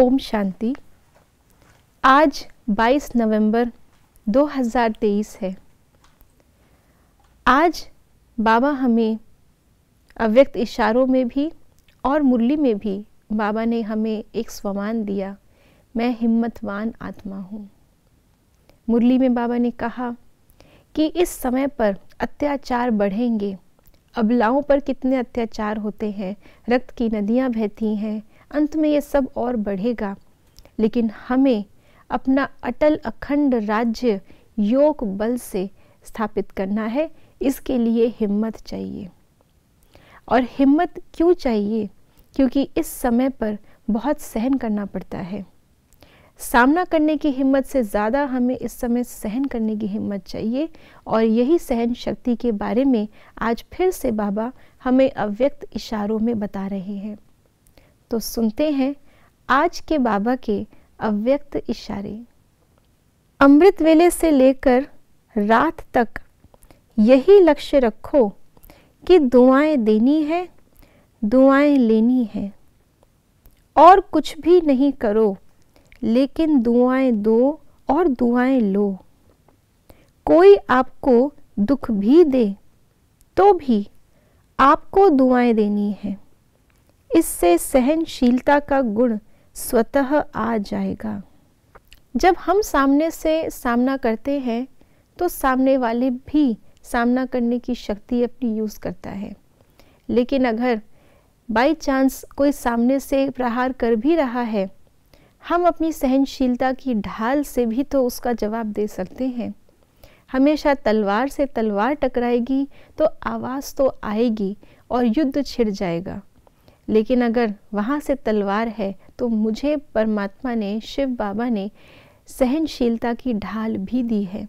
ओम शांति आज 22 नवंबर 2023 है आज बाबा हमें अव्यक्त इशारों में भी और मुरली में भी बाबा ने हमें एक स्वमान दिया मैं हिम्मतवान आत्मा हूँ मुरली में बाबा ने कहा कि इस समय पर अत्याचार बढ़ेंगे अबलाओं पर कितने अत्याचार होते हैं रक्त की नदियाँ बहती हैं अंत में ये सब और बढ़ेगा लेकिन हमें अपना अटल अखंड राज्य योग बल से स्थापित करना है इसके लिए हिम्मत चाहिए और हिम्मत क्यों चाहिए क्योंकि इस समय पर बहुत सहन करना पड़ता है सामना करने की हिम्मत से ज़्यादा हमें इस समय सहन करने की हिम्मत चाहिए और यही सहन शक्ति के बारे में आज फिर से बाबा हमें अव्यक्त इशारों में बता रहे हैं तो सुनते हैं आज के बाबा के अव्यक्त इशारे अमृत वेले से लेकर रात तक यही लक्ष्य रखो कि दुआएं देनी है दुआएं लेनी है और कुछ भी नहीं करो लेकिन दुआएं दो और दुआएं लो कोई आपको दुख भी दे तो भी आपको दुआएं देनी है इससे सहनशीलता का गुण स्वतः आ जाएगा जब हम सामने से सामना करते हैं तो सामने वाले भी सामना करने की शक्ति अपनी यूज़ करता है लेकिन अगर बाय चांस कोई सामने से प्रहार कर भी रहा है हम अपनी सहनशीलता की ढाल से भी तो उसका जवाब दे सकते हैं हमेशा तलवार से तलवार टकराएगी तो आवाज़ तो आएगी और युद्ध छिड़ जाएगा लेकिन अगर वहाँ से तलवार है तो मुझे परमात्मा ने शिव बाबा ने सहनशीलता की ढाल भी दी है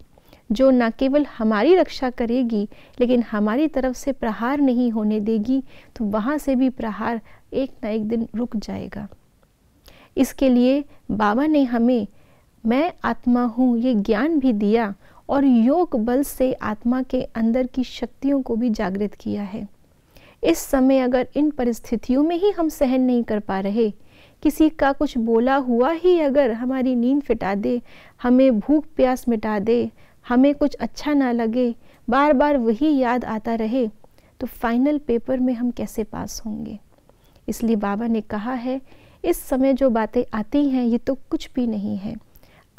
जो न केवल हमारी रक्षा करेगी लेकिन हमारी तरफ से प्रहार नहीं होने देगी तो वहाँ से भी प्रहार एक ना एक दिन रुक जाएगा इसके लिए बाबा ने हमें मैं आत्मा हूँ ये ज्ञान भी दिया और योग बल से आत्मा के अंदर की शक्तियों को भी जागृत किया है इस समय अगर इन परिस्थितियों में ही हम सहन नहीं कर पा रहे किसी का कुछ बोला हुआ ही अगर हमारी नींद फिटा दे हमें भूख प्यास मिटा दे हमें कुछ अच्छा ना लगे बार बार वही याद आता रहे तो फाइनल पेपर में हम कैसे पास होंगे इसलिए बाबा ने कहा है इस समय जो बातें आती हैं ये तो कुछ भी नहीं है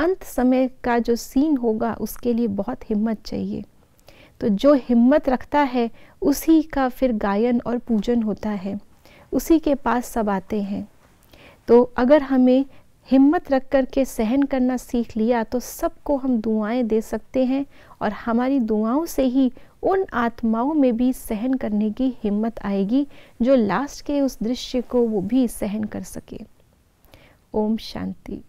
अंत समय का जो सीन होगा उसके लिए बहुत हिम्मत चाहिए तो जो हिम्मत रखता है उसी का फिर गायन और पूजन होता है उसी के पास सब आते हैं तो अगर हमें हिम्मत रख कर के सहन करना सीख लिया तो सबको हम दुआएं दे सकते हैं और हमारी दुआओं से ही उन आत्माओं में भी सहन करने की हिम्मत आएगी जो लास्ट के उस दृश्य को वो भी सहन कर सके ओम शांति